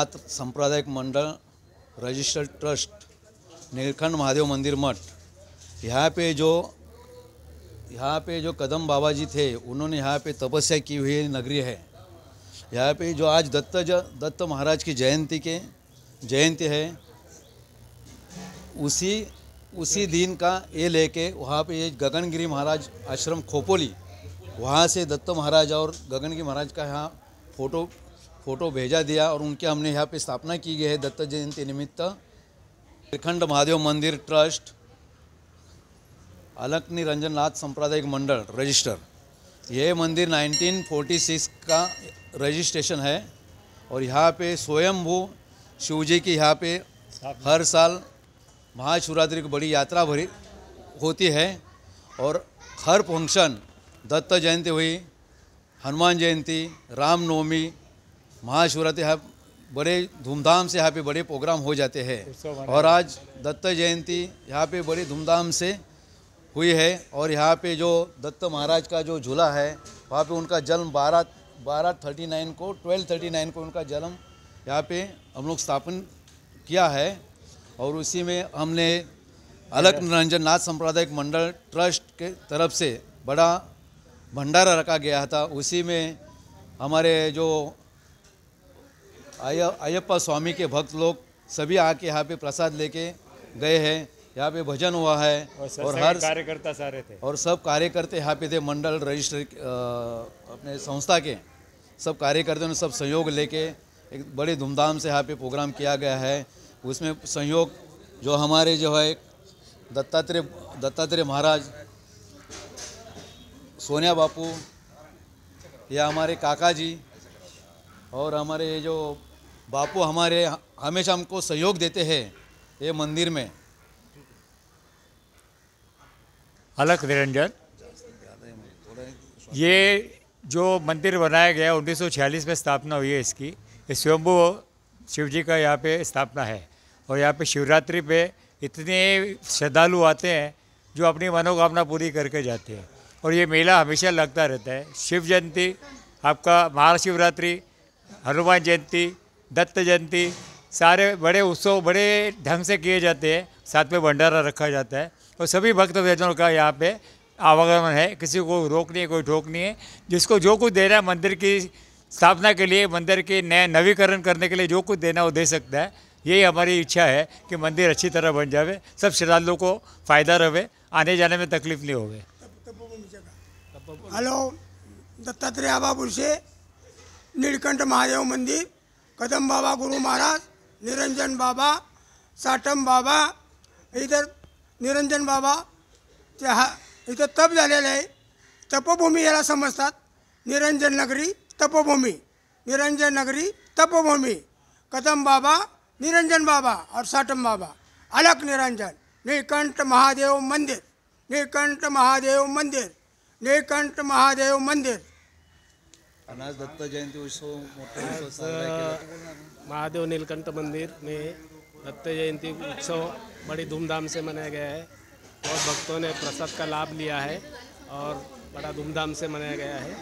नाथ सांप्रदायिक मंडल registered trust Neelkhand Mahadev मंदिर मठ यहाँ पे जो यहाँ पे जो कदम बाबा जी थे उन्होंने यहाँ पे तपस्या की हुई नगरी है यहाँ पे जो आज दत्त दत्त महाराज की जयंती के जयंती है उसी उसी दिन का ये लेके वहाँ पे ये गगनगिरी महाराज आश्रम खोपोली वहाँ से दत्त महाराज और गगनगिरी महाराज का यहाँ फ़ोटो फ़ोटो भेजा दिया और उनके हमने यहाँ पे स्थापना की गई है दत्त जयंती निमित्त त्रिखंड महादेव मंदिर ट्रस्ट अलक रंजन नाथ सांप्रदायिक मंडल रजिस्टर ये मंदिर 1946 का रजिस्ट्रेशन है और यहाँ पे स्वयंभू शिव जी की यहाँ पे हर साल महाशिवरात्रि की बड़ी यात्रा भरी होती है और हर फंक्शन दत्त जयंती हुई हनुमान जयंती रामनवमी महाशिवरात्रि यहाँ बड़े धूमधाम से यहाँ पे बड़े प्रोग्राम हो जाते हैं और आज दत्त जयंती यहाँ पे बड़े धूमधाम से हुई है और यहाँ पे जो दत्त महाराज का जो झूला है वहाँ पे उनका जन्म बारह बारह थर्टी नाइन को ट्वेल्व थर्टी नाइन को उनका जन्म यहाँ पे हम लोग स्थापन किया है और उसी में हमने अलग निरंजन नाथ सांप्रदायिक मंडल ट्रस्ट के तरफ से बड़ा भंडारा रखा गया था उसी में हमारे जो अयप्पा स्वामी के भक्त लोग सभी आके यहाँ पे प्रसाद लेके गए हैं यहाँ पे भजन हुआ है और, और हर कार्यकर्ता सारे थे और सब कार्यकर्ते यहाँ पे थे मंडल रजिस्टर अपने संस्था के सब कार्यकर्ताओं ने सब सहयोग लेके एक बड़े धूमधाम से यहाँ पे प्रोग्राम किया गया है उसमें सहयोग जो हमारे जो है दत्तात्रेय दत्तात्रेय महाराज सोनिया बापू या हमारे काका जी और हमारे ये जो बापू हमारे हमेशा हमको सहयोग देते हैं ये मंदिर में अलग निरंजन ये जो मंदिर बनाया गया 1946 में स्थापना हुई है इसकी ये स्वयंभू शिव जी का यहाँ पे स्थापना है और यहाँ पे शिवरात्रि पे इतने श्रद्धालु आते हैं जो अपनी मनोकामना पूरी करके जाते हैं और ये मेला हमेशा लगता रहता है शिव जयंती आपका महाशिवरात्रि हनुमान जयंती दत्त जयंती सारे बड़े उत्सव बड़े ढंग से किए जाते हैं साथ में भंडारा रखा जाता है और सभी भक्त भजनों का यहाँ पे आवागमन है किसी को रोक नहीं है कोई ठोक नहीं है जिसको जो कुछ दे रहा है मंदिर की स्थापना के लिए मंदिर के नए नवीकरण करने के लिए जो कुछ देना वो दे सकता है यही हमारी इच्छा है कि मंदिर अच्छी तरह बन जावे सब श्रद्धालुओं को फ़ायदा रहे आने जाने में तकलीफ नहीं होवे हेलो दत्तात्रेय बाबू से नीलकंठ महादेव मंदिर कदम बाबा गुरु महाराज निरंजन बाबा साटम बाबा इतर निरंजन बाबा ते हा तप जाए तपभूमि ये समझता निरंजन नगरी तपभूमि निरंजन नगरी तपभूमि कदम बाबा निरंजन बाबा और साटम बाबा अलग निरंजन नीलकंठ महादेव मंदिर नीलकंठ महादेव मंदिर नीलकंठ महादेव मंदिर अनाज दत्ता जयंती उत्सव महादेव नीलकंठ मंदिर में दत्त जयंती उत्सव बड़ी धूमधाम से मनाया गया है और भक्तों ने प्रसाद का लाभ लिया है और बड़ा धूमधाम से मनाया गया है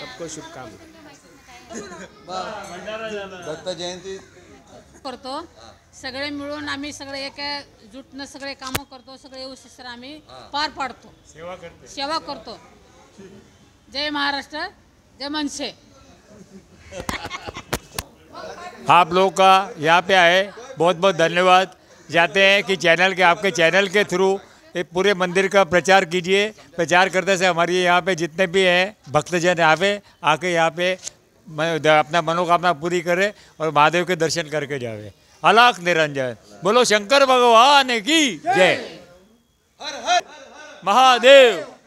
सबको शुभकामना दत्त जयंती करतो सगळे मिळून आम्ही सगळे एका जुटनं सगळे काम करतो सगळे आम्ही पार पाडतो सेवा करतो सेवा करतो जय महाराष्ट्र जमन से आप लोग का यहाँ पे आए बहुत बहुत धन्यवाद जाते हैं कि चैनल के आपके चैनल के थ्रू पूरे मंदिर का प्रचार कीजिए प्रचार करते से हमारे यहाँ पे जितने भी हैं भक्तजन आवे आके यहाँ पे अपना मनोकामना पूरी करे और महादेव के दर्शन करके जावे अलाक निरंजन बोलो शंकर भगवान की जय महादेव